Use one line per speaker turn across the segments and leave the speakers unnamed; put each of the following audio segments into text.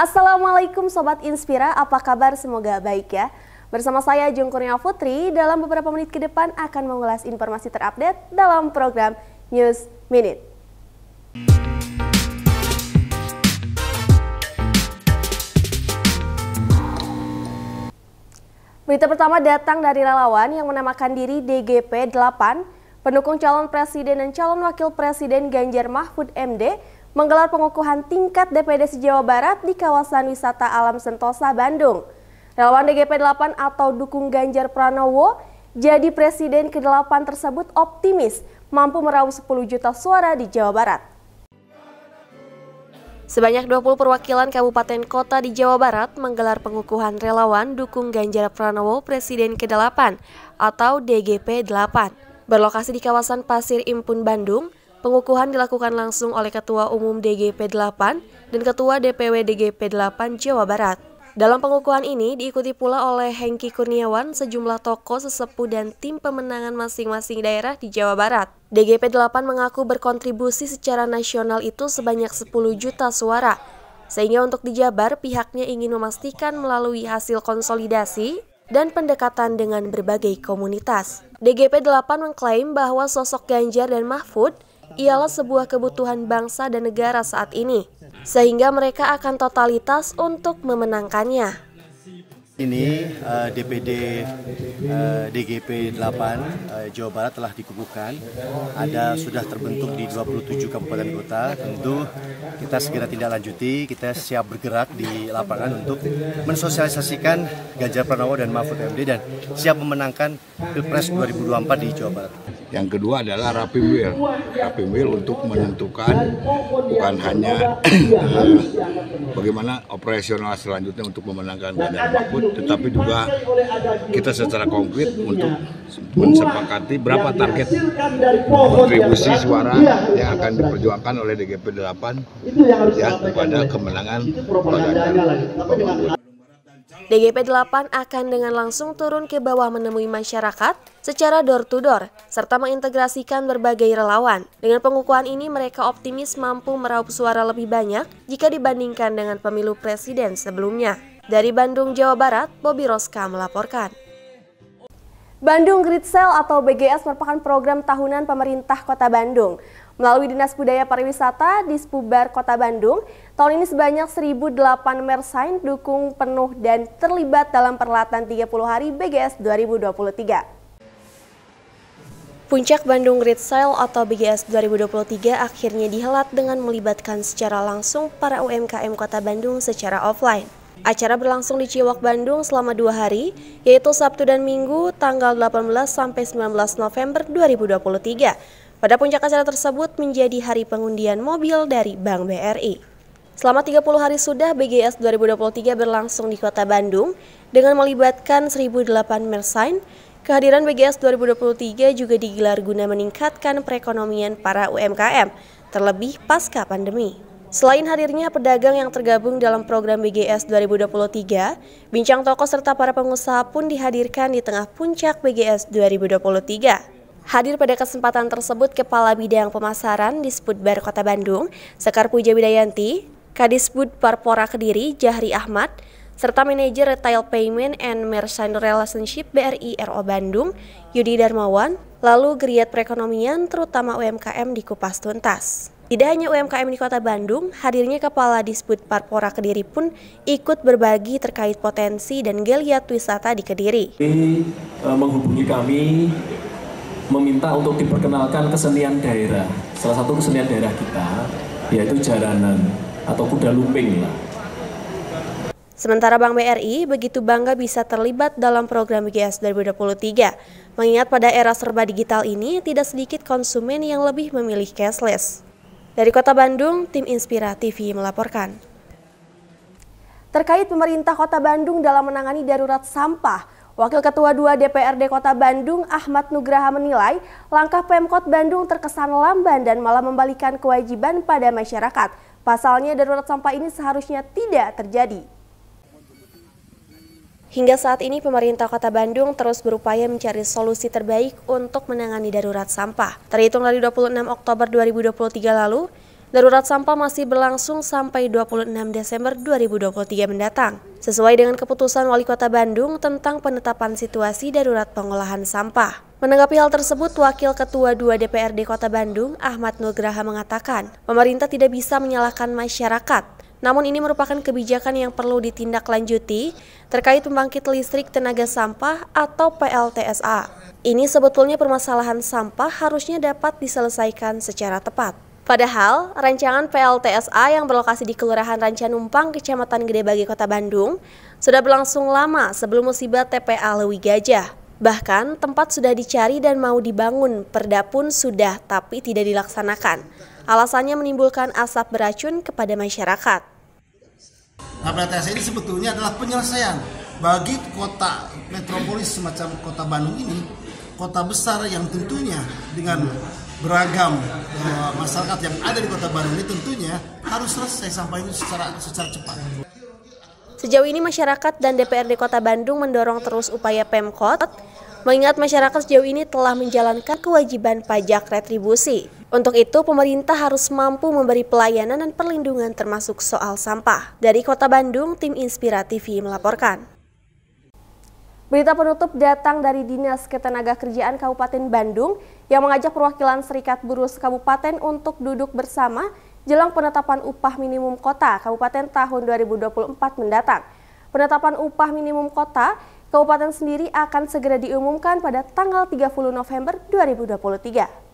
Assalamualaikum Sobat Inspira, apa kabar? Semoga baik ya. Bersama saya Jung Kurnia Putri, dalam beberapa menit ke depan akan mengulas informasi terupdate dalam program News Minute. Berita pertama datang dari relawan yang menamakan diri DGP 8, pendukung calon presiden dan calon wakil presiden Ganjar Mahfud MD menggelar pengukuhan tingkat DPD jawa Barat di kawasan wisata alam Sentosa, Bandung. Relawan DGP 8 atau Dukung Ganjar Pranowo jadi presiden ke-8 tersebut optimis mampu meraup 10 juta suara di Jawa Barat. Sebanyak 20 perwakilan kabupaten kota di Jawa Barat menggelar pengukuhan relawan dukung Ganjar Pranowo Presiden ke-8 atau DGP 8. Berlokasi di kawasan Pasir Impun Bandung, Pengukuhan dilakukan langsung oleh Ketua Umum DGP 8 dan Ketua DPW DGP 8 Jawa Barat. Dalam pengukuhan ini diikuti pula oleh Hengki Kurniawan, sejumlah tokoh sesepuh dan tim pemenangan masing-masing daerah di Jawa Barat. DGP 8 mengaku berkontribusi secara nasional itu sebanyak 10 juta suara. Sehingga untuk di Jabar, pihaknya ingin memastikan melalui hasil konsolidasi dan pendekatan dengan berbagai komunitas. DGP 8 mengklaim bahwa sosok Ganjar dan Mahfud ialah sebuah kebutuhan bangsa dan negara saat ini, sehingga mereka akan totalitas untuk memenangkannya. Ini uh, eh, DPD uh, eh, DGP 8 uh, eh, Jawa Barat telah dikukuhkan. Ada sudah terbentuk di 27 kabupaten kota. Tentu kita segera tindak lanjuti, kita siap bergerak di lapangan untuk mensosialisasikan Ganjar Pranowo dan Mahfud MD dan siap memenangkan Pilpres 2024 di Jawa Barat. Yang kedua adalah rapim wheel. Rapim wheel untuk menentukan bukan hanya bagaimana operasional selanjutnya untuk memenangkan Ganjar Mahfud, tetapi juga kita secara konkret untuk mensepakati berapa target kontribusi suara yang akan diperjuangkan oleh DGP 8 ya kepada kemenangan Pak Ganjar. DGP 8 akan dengan langsung turun ke bawah menemui masyarakat secara door to door serta mengintegrasikan berbagai relawan. Dengan pengukuhan ini mereka optimis mampu meraup suara lebih banyak jika dibandingkan dengan pemilu presiden sebelumnya. Dari Bandung, Jawa Barat, Bobi Roska melaporkan. Bandung Grid Sale atau BGS merupakan program tahunan pemerintah Kota Bandung. Melalui Dinas Budaya Pariwisata di Spubar Kota Bandung, tahun ini sebanyak 1.008 mersain dukung penuh dan terlibat dalam perlatan 30 hari BGS 2023. Puncak Bandung Great Sale atau BGS 2023 akhirnya dihelat dengan melibatkan secara langsung para UMKM Kota Bandung secara offline. Acara berlangsung di Ciwak Bandung selama dua hari, yaitu Sabtu dan Minggu tanggal 18 sampai 19 November 2023 pada puncak acara tersebut menjadi hari pengundian mobil dari Bank BRI. Selama 30 hari sudah BGS 2023 berlangsung di Kota Bandung dengan melibatkan 1008 mersain. Kehadiran BGS 2023 juga digelar guna meningkatkan perekonomian para UMKM, terlebih pasca pandemi. Selain hadirnya pedagang yang tergabung dalam program BGS 2023, bincang toko serta para pengusaha pun dihadirkan di tengah puncak BGS 2023. Hadir pada kesempatan tersebut Kepala Bidang Pemasaran di Sputbar Kota Bandung, Sekar Puja Widayanti, Kadisbud Parpora Kediri, Jahri Ahmad, serta Manajer Retail Payment and Merchant Relationship BRI RO Bandung, Yudi Darmawan, lalu geriat perekonomian terutama UMKM di Kupas Tuntas. Tidak hanya UMKM di Kota Bandung, hadirnya Kepala Disput Parpora Kediri pun ikut berbagi terkait potensi dan geliat wisata di Kediri. Ini, eh, menghubungi kami meminta untuk diperkenalkan kesenian daerah. Salah satu kesenian daerah kita yaitu jaranan atau kuda lumping lah. Sementara Bank BRI begitu bangga bisa terlibat dalam program BGS 2023, mengingat pada era serba digital ini tidak sedikit konsumen yang lebih memilih cashless. Dari Kota Bandung, tim Inspira TV melaporkan. Terkait pemerintah Kota Bandung dalam menangani darurat sampah, Wakil Ketua 2 DPRD Kota Bandung Ahmad Nugraha menilai langkah Pemkot Bandung terkesan lamban dan malah membalikan kewajiban pada masyarakat. Pasalnya darurat sampah ini seharusnya tidak terjadi. Hingga saat ini pemerintah kota Bandung terus berupaya mencari solusi terbaik untuk menangani darurat sampah. Terhitung dari 26 Oktober 2023 lalu, Darurat sampah masih berlangsung sampai 26 Desember 2023 mendatang. Sesuai dengan keputusan Wali Kota Bandung tentang penetapan situasi darurat pengolahan sampah. Menanggapi hal tersebut, Wakil Ketua 2 DPRD Kota Bandung, Ahmad Nugraha mengatakan, pemerintah tidak bisa menyalahkan masyarakat. Namun ini merupakan kebijakan yang perlu ditindaklanjuti terkait pembangkit listrik tenaga sampah atau PLTSA. Ini sebetulnya permasalahan sampah harusnya dapat diselesaikan secara tepat. Padahal, rancangan PLTSA yang berlokasi di Kelurahan Rancanumpang, Kecamatan Gede Gedebagi, Kota Bandung, sudah berlangsung lama sebelum musibah TPA Lewi Gajah. Bahkan, tempat sudah dicari dan mau dibangun, perda pun sudah, tapi tidak dilaksanakan. Alasannya menimbulkan asap beracun kepada masyarakat. Nah, PLTSA ini sebetulnya adalah penyelesaian bagi kota metropolis semacam kota Bandung ini, kota besar yang tentunya dengan beragam eh, masyarakat yang ada di Kota Bandung ini tentunya harus selesai sampaikan secara secara cepat. Sejauh ini masyarakat dan DPRD Kota Bandung mendorong terus upaya Pemkot mengingat masyarakat sejauh ini telah menjalankan kewajiban pajak retribusi. Untuk itu, pemerintah harus mampu memberi pelayanan dan perlindungan termasuk soal sampah. Dari Kota Bandung, tim Inspira TV melaporkan. Berita penutup datang dari Dinas ketenaga kerjaan Kabupaten Bandung yang mengajak perwakilan Serikat Buruh Kabupaten untuk duduk bersama jelang penetapan upah minimum kota Kabupaten tahun 2024 mendatang. Penetapan upah minimum kota Kabupaten sendiri akan segera diumumkan pada tanggal 30 November 2023.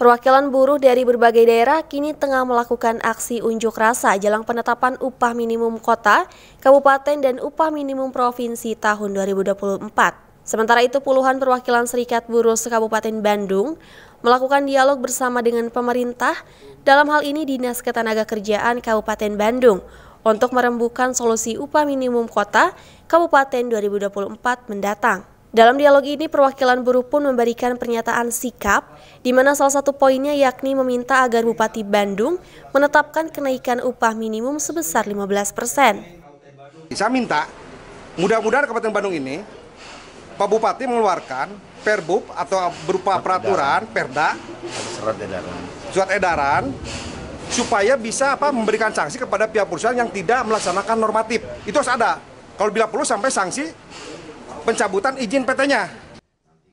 Perwakilan buruh dari berbagai daerah kini tengah melakukan aksi unjuk rasa jelang penetapan upah minimum kota, kabupaten, dan upah minimum provinsi tahun 2024. Sementara itu puluhan perwakilan serikat buruh sekabupaten Bandung melakukan dialog bersama dengan pemerintah, dalam hal ini Dinas kerjaan Kabupaten Bandung, untuk merembukan solusi upah minimum kota Kabupaten 2024 mendatang. Dalam dialog ini, perwakilan buruh pun memberikan pernyataan sikap, di mana salah satu poinnya yakni meminta agar Bupati Bandung menetapkan kenaikan upah minimum sebesar 15 persen. Saya minta, mudah-mudahan Kabupaten Bandung ini, Pak Bupati mengeluarkan perbup atau berupa peraturan, perda, surat edaran, surat edaran supaya bisa apa memberikan sanksi kepada pihak perusahaan yang tidak melaksanakan normatif. Itu harus ada. Kalau bila perlu sampai sanksi pencabutan izin PT-nya.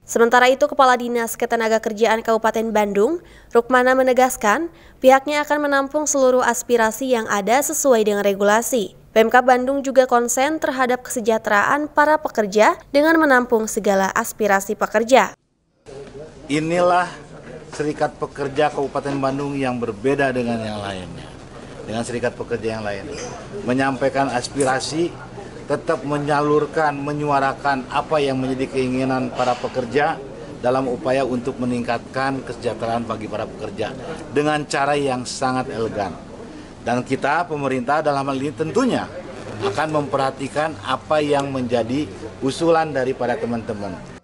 Sementara itu, Kepala Dinas Ketenaga Kerjaan Kabupaten Bandung, Rukmana menegaskan pihaknya akan menampung seluruh aspirasi yang ada sesuai dengan regulasi. Pemkab Bandung juga konsen terhadap kesejahteraan para pekerja dengan menampung segala aspirasi pekerja. Inilah Serikat Pekerja Kabupaten Bandung yang berbeda dengan yang lainnya, dengan Serikat Pekerja yang lain. Menyampaikan aspirasi tetap menyalurkan, menyuarakan apa yang menjadi keinginan para pekerja dalam upaya untuk meningkatkan kesejahteraan bagi para pekerja dengan cara yang sangat elegan. Dan kita pemerintah dalam hal ini tentunya akan memperhatikan apa yang menjadi usulan daripada teman-teman.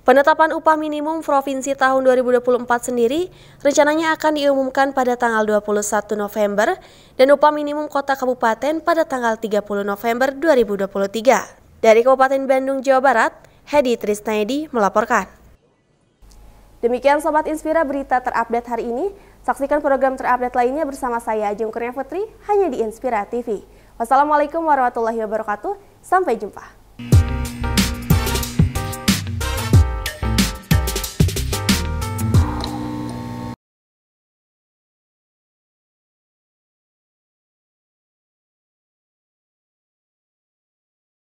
Penetapan upah minimum provinsi tahun 2024 sendiri rencananya akan diumumkan pada tanggal 21 November dan upah minimum kota kabupaten pada tanggal 30 November 2023. Dari Kabupaten Bandung, Jawa Barat, Hedi Trisnaidi melaporkan. Demikian Sobat Inspira berita terupdate hari ini. Saksikan program terupdate lainnya bersama saya Ajeng Kurnia Putri hanya di Inspira TV. Wassalamualaikum warahmatullahi wabarakatuh. Sampai jumpa.